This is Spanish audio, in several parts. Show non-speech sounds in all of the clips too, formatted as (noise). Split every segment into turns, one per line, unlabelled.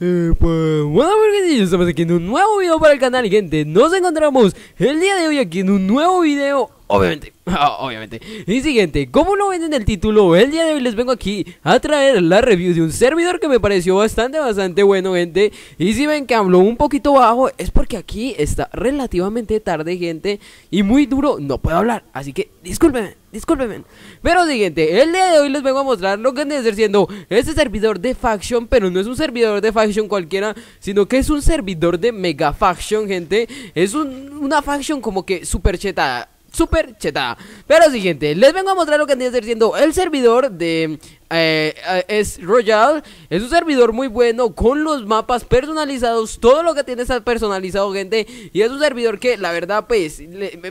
Eh, pues bueno, porque estamos aquí en un nuevo video para el canal gente, nos encontramos el día de hoy aquí en un nuevo video Obviamente, (laughs) ah, obviamente. Y siguiente, como lo ven en el título, el día de hoy les vengo aquí a traer la review de un servidor que me pareció bastante, bastante bueno, gente. Y si ven que hablo un poquito bajo, es porque aquí está relativamente tarde, gente. Y muy duro, no puedo hablar. Así que discúlpenme, discúlpenme. Pero siguiente, el día de hoy les vengo a mostrar lo que debe ser siendo este servidor de faction, pero no es un servidor de faction cualquiera, sino que es un servidor de mega faction, gente. Es una faction como que super cheta Super cheta. Pero sí, gente, les vengo a mostrar lo que tiene que siendo el servidor de eh, eh, es Royal. Es un servidor muy bueno con los mapas personalizados. Todo lo que tiene está personalizado, gente. Y es un servidor que, la verdad, pues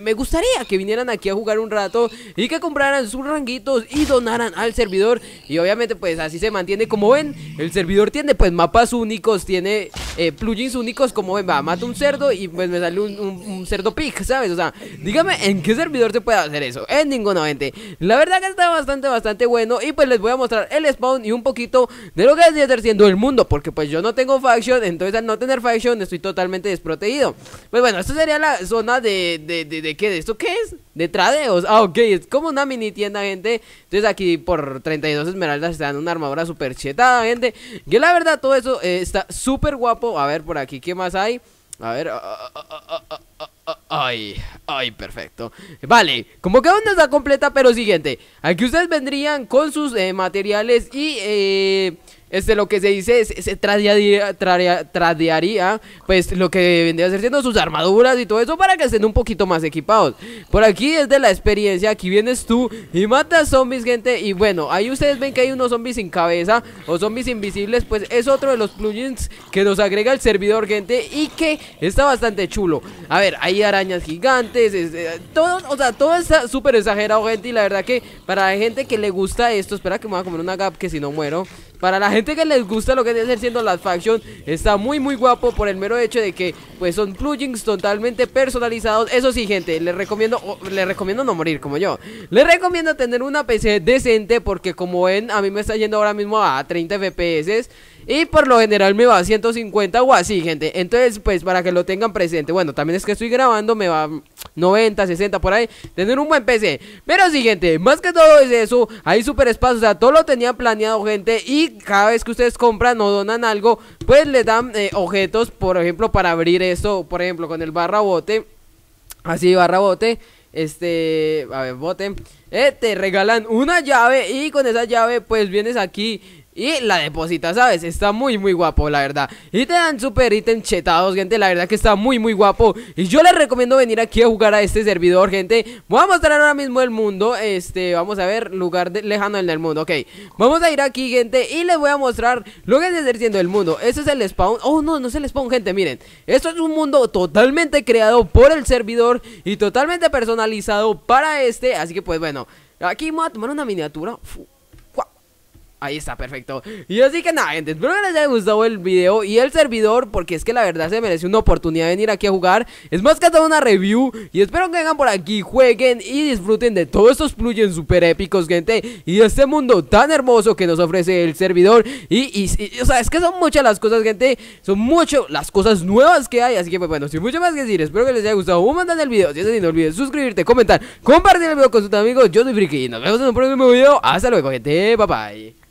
me gustaría que vinieran aquí a jugar un rato y que compraran sus ranguitos y donaran al servidor. Y obviamente, pues así se mantiene. Como ven, el servidor tiene pues mapas únicos, tiene eh, plugins únicos como, va, mato un cerdo y pues me sale un, cerdo pick, ¿sabes? O sea, dígame en qué servidor se puede hacer eso. En ninguno, gente. La verdad que está bastante, bastante bueno. Y pues les voy a mostrar el spawn y un poquito de lo que estar siendo el mundo. Porque pues yo no tengo faction, entonces al no tener faction estoy totalmente desprotegido. Pues bueno, esta sería la zona de, de, de, de qué, de esto qué es? De tradeos. Ah, ok, es como una mini tienda, gente. Entonces aquí por 32 esmeraldas Están dan una armadura super chetada, gente. Que la verdad todo eso eh, está súper guapo. A ver por aquí, ¿qué más hay? A ver. Ah, ah, ah, ay, ay, perfecto. Vale, como que onda está completa, pero siguiente. Aquí ustedes vendrían con sus eh, materiales y eh, este, lo que se dice es, se tradearía, pues lo que vendría a ser siendo sus armaduras y todo eso para que estén un poquito más equipados. Por aquí es de la experiencia, aquí vienes tú y matas zombies, gente. Y bueno, ahí ustedes ven que hay unos zombies sin cabeza o zombies invisibles, pues es otro de los plugins que nos agrega el servidor, gente, y que está bastante chulo. A ver, hay arañas gigantes, eh, todo, o sea, todo está súper exagerado, gente, y la verdad que para la gente que le gusta esto, espera que me voy a comer una gap que si no muero. Para la gente que les gusta lo que viene siendo las factions, está muy muy guapo por el mero hecho de que pues son plugins totalmente personalizados. Eso sí, gente, les recomiendo les recomiendo no morir como yo. Les recomiendo tener una PC decente porque como ven, a mí me está yendo ahora mismo a 30 FPS y por lo general me va a 150 o así, gente. Entonces, pues para que lo tengan presente. Bueno, también es que estoy grabando, me va 90, 60 por ahí, tener un buen PC. Pero siguiente, más que todo es eso, hay super espacio o sea, todo lo tenían planeado gente y cada vez que ustedes compran o donan algo, pues les dan eh, objetos, por ejemplo, para abrir esto, por ejemplo, con el barra bote, así barra bote, este, a ver, bote, eh, te regalan una llave y con esa llave pues vienes aquí y la deposita, ¿sabes? Está muy, muy guapo, la verdad. Y te dan super ítem chetados, gente. La verdad que está muy, muy guapo. Y yo les recomiendo venir aquí a jugar a este servidor, gente. Voy a mostrar ahora mismo el mundo. Este, vamos a ver, lugar lejano lejano del mundo. Ok, vamos a ir aquí, gente. Y les voy a mostrar lo que está siendo el mundo. Este es el spawn. Oh, no, no es el spawn, gente. Miren, esto es un mundo totalmente creado por el servidor y totalmente personalizado para este. Así que, pues bueno, aquí voy a tomar una miniatura. Ahí está, perfecto. Y así que nada, gente, espero que les haya gustado el video y el servidor, porque es que la verdad se merece una oportunidad de venir aquí a jugar. Es más que toda una review. Y espero que vengan por aquí, jueguen y disfruten de todos estos plugins super épicos, gente. Y de este mundo tan hermoso que nos ofrece el servidor. Y, y, o sea, es que son muchas las cosas, gente. Son mucho las cosas nuevas que hay. Así que, pues bueno, sin mucho más que decir, espero que les haya gustado. Un montón el video. Si es así, no olvides suscribirte, comentar, compartir el video con sus amigos. Yo soy Friki y nos vemos en un próximo video. Hasta luego, gente. Bye bye.